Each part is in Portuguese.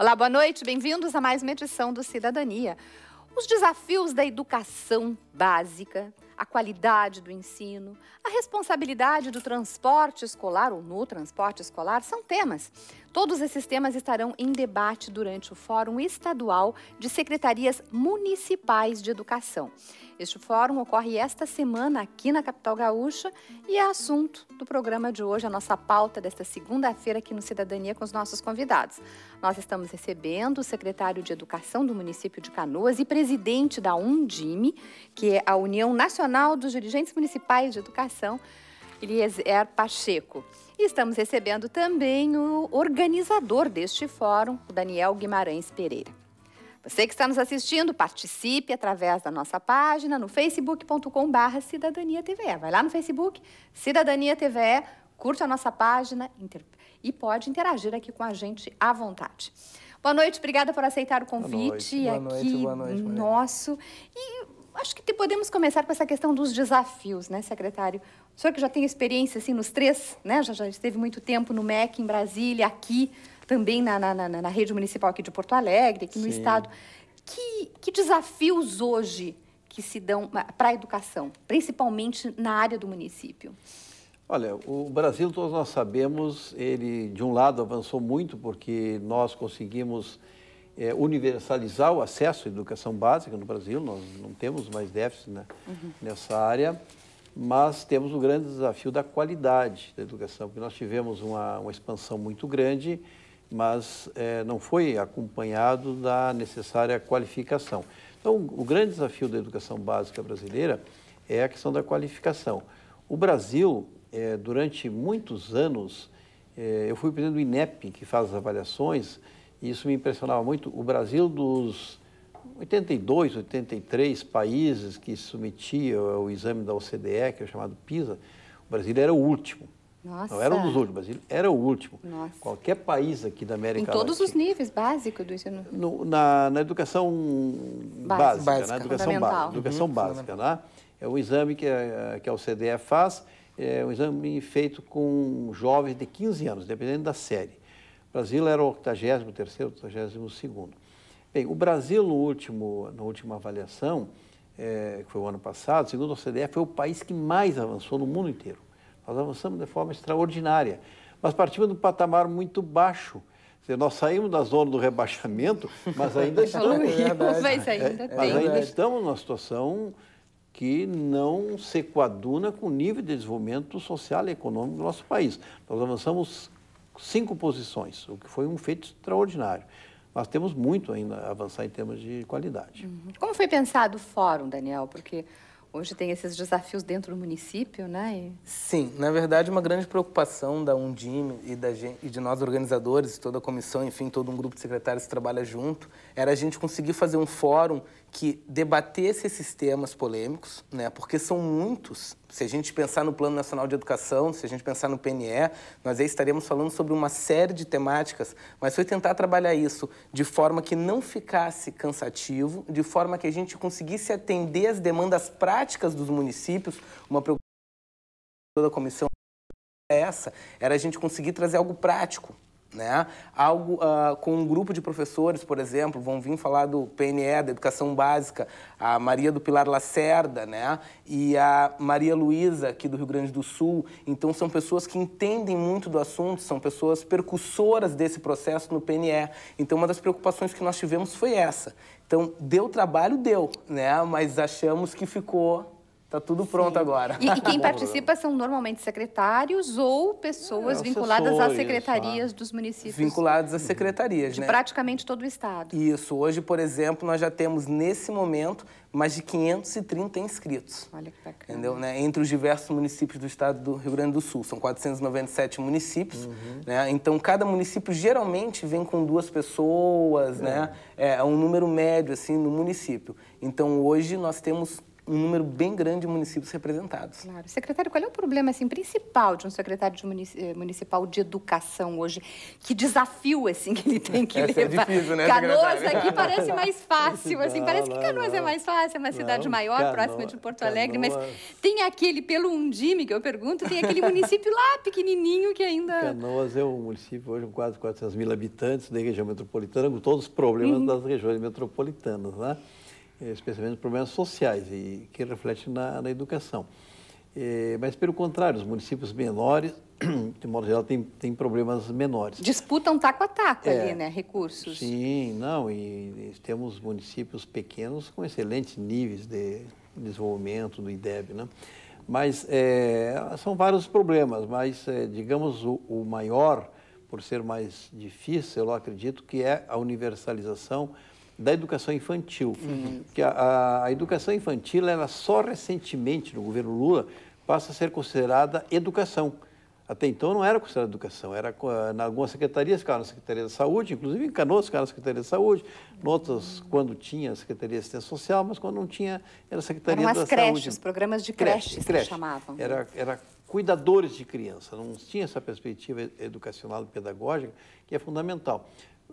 Olá, boa noite, bem-vindos a mais uma edição do Cidadania. Os desafios da educação básica, a qualidade do ensino, a responsabilidade do transporte escolar ou no transporte escolar são temas Todos esses temas estarão em debate durante o Fórum Estadual de Secretarias Municipais de Educação. Este fórum ocorre esta semana aqui na capital gaúcha e é assunto do programa de hoje, a nossa pauta desta segunda-feira aqui no Cidadania com os nossos convidados. Nós estamos recebendo o secretário de Educação do município de Canoas e presidente da UNDIME, que é a União Nacional dos Dirigentes Municipais de Educação, Eliezer Pacheco. E estamos recebendo também o organizador deste fórum, o Daniel Guimarães Pereira. Você que está nos assistindo, participe através da nossa página no facebook.com.br Cidadania Vai lá no Facebook, Cidadania TVE, curte a nossa página e pode interagir aqui com a gente à vontade. Boa noite, obrigada por aceitar o convite boa noite, aqui boa noite, boa noite, nosso. E acho que podemos começar com essa questão dos desafios, né, secretário? O senhor que já tem experiência assim nos três, né? Já, já esteve muito tempo no MEC, em Brasília, aqui, também na, na, na, na rede municipal aqui de Porto Alegre, aqui no estado. Que, que desafios hoje que se dão para a educação, principalmente na área do município? Olha, o Brasil, todos nós sabemos, ele de um lado avançou muito porque nós conseguimos é, universalizar o acesso à educação básica no Brasil, nós não temos mais déficit né, uhum. nessa área mas temos o grande desafio da qualidade da educação, porque nós tivemos uma, uma expansão muito grande, mas é, não foi acompanhado da necessária qualificação. Então, o grande desafio da educação básica brasileira é a questão da qualificação. O Brasil, é, durante muitos anos, é, eu fui presidente do INEP, que faz as avaliações, e isso me impressionava muito. O Brasil dos 82, 83 países que submetiam ao exame da OCDE, que é o chamado PISA, o Brasil era o último. Nossa. Não era um dos últimos, o Brasil era o último. Nossa. Qualquer país aqui da América Latina. Em todos Latina, os níveis, básicos do ensino. na, na educação básica, básica, na né? educação básica. Educação uhum. básica, né? É um exame que a, eh, que a OCDE faz, é um exame feito com jovens de 15 anos, dependendo da série. O Brasil era o 83º, 82º. Bem, o Brasil, no último, na última avaliação, é, que foi o ano passado, segundo a OCDE, foi o país que mais avançou no mundo inteiro. Nós avançamos de forma extraordinária, mas partimos de um patamar muito baixo. nós saímos da zona do rebaixamento, mas ainda é estamos. É mas ainda, é, mas ainda estamos numa situação que não se coaduna com o nível de desenvolvimento social e econômico do nosso país. Nós avançamos cinco posições, o que foi um feito extraordinário nós temos muito ainda a avançar em termos de qualidade. Uhum. Como foi pensado o fórum, Daniel? Porque hoje tem esses desafios dentro do município, né? E... Sim, na verdade, uma grande preocupação da Undime e, da, e de nós organizadores, toda a comissão, enfim, todo um grupo de secretários que trabalha junto, era a gente conseguir fazer um fórum que debatesse esses temas polêmicos, né, porque são muitos. Se a gente pensar no Plano Nacional de Educação, se a gente pensar no PNE, nós aí estaremos falando sobre uma série de temáticas, mas foi tentar trabalhar isso de forma que não ficasse cansativo, de forma que a gente conseguisse atender as demandas práticas dos municípios, uma preocupação da comissão é essa, era a gente conseguir trazer algo prático né? Algo uh, com um grupo de professores, por exemplo, vão vir falar do PNE, da Educação Básica, a Maria do Pilar Lacerda né? e a Maria Luísa, aqui do Rio Grande do Sul. Então, são pessoas que entendem muito do assunto, são pessoas percussoras desse processo no PNE. Então, uma das preocupações que nós tivemos foi essa. Então, deu trabalho? Deu, né? mas achamos que ficou Está tudo pronto Sim. agora. E, e quem participa são normalmente secretários ou pessoas é, vinculadas às secretarias tá. dos municípios. Vinculadas às secretarias, de né? De praticamente todo o estado. Isso. Hoje, por exemplo, nós já temos, nesse momento, mais de 530 inscritos. Olha que bacana. Entendeu? Né? Entre os diversos municípios do estado do Rio Grande do Sul. São 497 municípios. Uhum. Né? Então, cada município geralmente vem com duas pessoas, né? é, é, é um número médio, assim, no município. Então, hoje nós temos um número bem grande de municípios representados. Claro. Secretário, qual é o problema assim, principal de um secretário de munic eh, municipal de educação hoje? Que desafio assim que ele tem que é levar? É difícil, né, Canoas aqui parece mais fácil, assim, não, parece que Canoas é não, é mais fácil, é uma cidade não, maior, Canoa, próxima de Porto Alegre, mas tem aquele, pelo Undime que eu pergunto, tem aquele município lá pequenininho que ainda... Canoas é um município hoje com quase 400 mil habitantes da região metropolitana, com todos os problemas uhum. das regiões metropolitanas, né? especialmente os problemas sociais e que reflete na, na educação. É, mas, pelo contrário, os municípios menores, de modo geral, têm, têm problemas menores. Disputam taco a taco é, ali, né? Recursos. Sim, não, e, e temos municípios pequenos com excelentes níveis de desenvolvimento do IDEB, né? Mas é, são vários problemas, mas, é, digamos, o, o maior, por ser mais difícil, eu acredito que é a universalização da educação infantil. Uhum. Que a, a, educação infantil, ela só recentemente, no governo Lula, passa a ser considerada educação. Até então não era considerada educação, era em ah, algumas secretarias, ficava na Secretaria da Saúde, inclusive em Canoas ficava na Secretaria da Saúde, notas quando tinha a Secretaria de Assistência Social, mas quando não tinha era a Secretaria Eram da creches, Saúde. programas de creches, creches que chamavam. Era, era cuidadores de criança, não tinha essa perspectiva educacional e pedagógica, que é fundamental.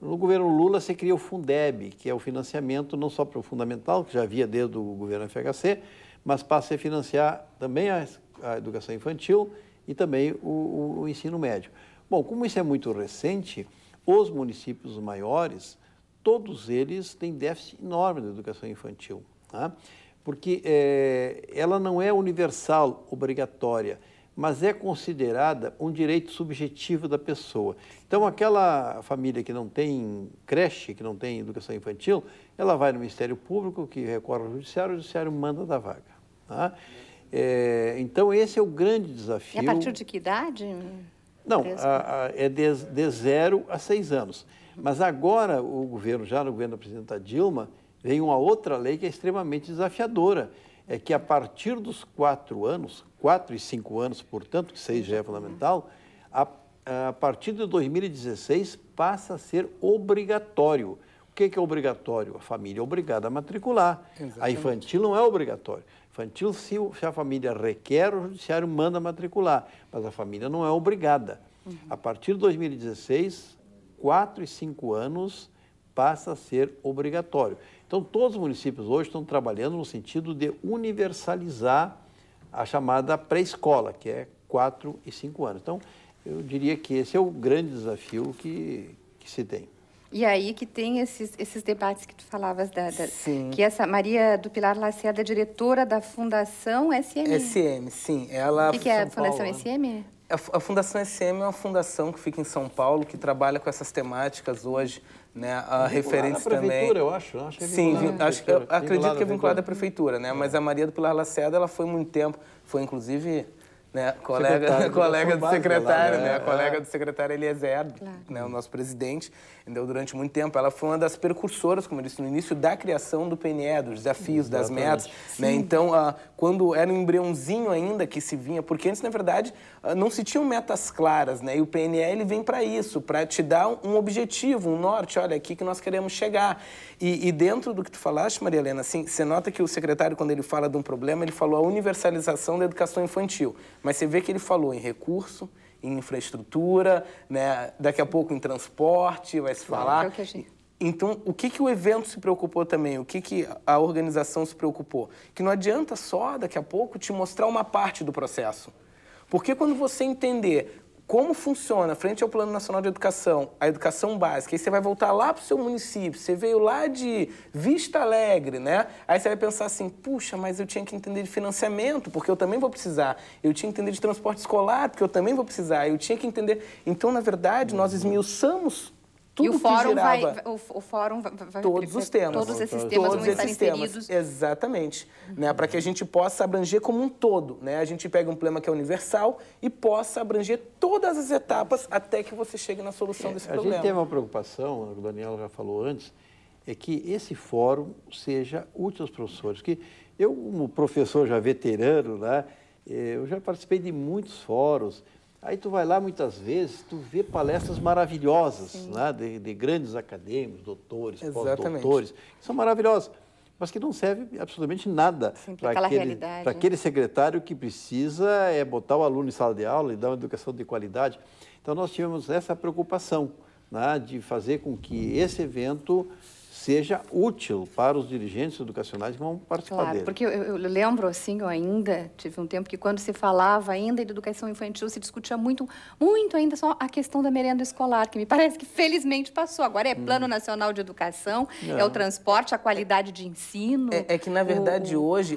No governo Lula, você cria o Fundeb, que é o financiamento não só para o fundamental, que já havia desde o governo FHC, mas passa a financiar também a, a educação infantil e também o, o ensino médio. Bom, como isso é muito recente, os municípios maiores, todos eles têm déficit enorme na educação infantil, tá? porque é, ela não é universal, obrigatória mas é considerada um direito subjetivo da pessoa. Então, aquela família que não tem creche, que não tem educação infantil, ela vai no Ministério Público, que recorre ao Judiciário, o Judiciário manda da vaga. Tá? É, então, esse é o grande desafio. E a partir de que idade? Não, a, a, é de, de zero a seis anos. Mas agora o governo, já no governo da presidenta Dilma, vem uma outra lei que é extremamente desafiadora, é que a partir dos quatro anos, quatro e cinco anos, portanto, que seis já é fundamental, a, a partir de 2016 passa a ser obrigatório. O que é, que é obrigatório? A família é obrigada a matricular. Exatamente. A infantil não é obrigatório. Infantil, se, se a família requer, o judiciário manda matricular, mas a família não é obrigada. Uhum. A partir de 2016, quatro e cinco anos, passa a ser obrigatório. Então, todos os municípios hoje estão trabalhando no sentido de universalizar a chamada pré-escola, que é 4 e 5 anos. Então, eu diria que esse é o grande desafio que, que se tem. E aí que tem esses, esses debates que tu falavas, da, da que essa Maria do Pilar Lacerda é diretora da Fundação SM. SM, sim. Ela, o que, que é a Fundação Paulo, SM? A Fundação SM é uma fundação que fica em São Paulo, que trabalha com essas temáticas hoje, né? A referência também. prefeitura, eu acho. acho que é Sim, acho acredito que é vinculada à prefeitura, né? É. Mas a Maria do Pilar Lacerda, ela foi muito tempo, foi inclusive né? Colega, secretário, colega do né, secretário, lá, né? É. Colega do secretário Eliezer, claro. né? o nosso presidente, entendeu? durante muito tempo. Ela foi uma das precursoras, como eu disse, no início da criação do PNE, dos desafios, das metas. Né? Então, ah, quando era um embriãozinho ainda que se vinha, porque antes, na verdade, ah, não se tinham metas claras, né? E o PNE ele vem para isso, para te dar um objetivo, um norte, olha, aqui que nós queremos chegar. E, e dentro do que tu falaste, Maria Helena, assim, você nota que o secretário, quando ele fala de um problema, ele falou a universalização da educação infantil. Mas você vê que ele falou em recurso, em infraestrutura, né? daqui a pouco em transporte, vai se falar. É, é o gente... Então, o que, que o evento se preocupou também? O que, que a organização se preocupou? Que não adianta só, daqui a pouco, te mostrar uma parte do processo. Porque quando você entender como funciona frente ao Plano Nacional de Educação, a educação básica, aí você vai voltar lá para o seu município, você veio lá de Vista Alegre, né? Aí você vai pensar assim, puxa, mas eu tinha que entender de financiamento, porque eu também vou precisar. Eu tinha que entender de transporte escolar, porque eu também vou precisar. Eu tinha que entender. Então, na verdade, nós esmiuçamos tudo e o fórum Vai, o, o fórum vai, todos os temas. Todos esses temas todos vão estar inseridos. Temas. Exatamente. Né, Para que a gente possa abranger como um todo. Né? A gente pega um problema que é universal e possa abranger todas as etapas até que você chegue na solução é, desse a problema. A gente tem uma preocupação, o Daniel já falou antes, é que esse fórum seja útil aos professores. Que eu, como professor já veterano, né, eh, eu já participei de muitos fóruns, Aí tu vai lá muitas vezes, tu vê palestras maravilhosas, né, de, de, grandes acadêmicos, doutores, pós-doutores, que são maravilhosas, mas que não serve absolutamente nada para aquele, né? aquele secretário que precisa é botar o aluno em sala de aula e dar uma educação de qualidade. Então nós tivemos essa preocupação né, de fazer com que esse evento seja útil para os dirigentes educacionais que vão participar claro, dele. Porque eu, eu, lembro, assim, eu ainda tive um tempo que quando se falava ainda de educação infantil, se discutia muito, muito ainda só a questão da merenda escolar, que me parece que felizmente passou. Agora é hum. Plano hum. Nacional de Educação, Não. É. é o transporte, a qualidade de ensino. É, é que, na verdade, o... hoje...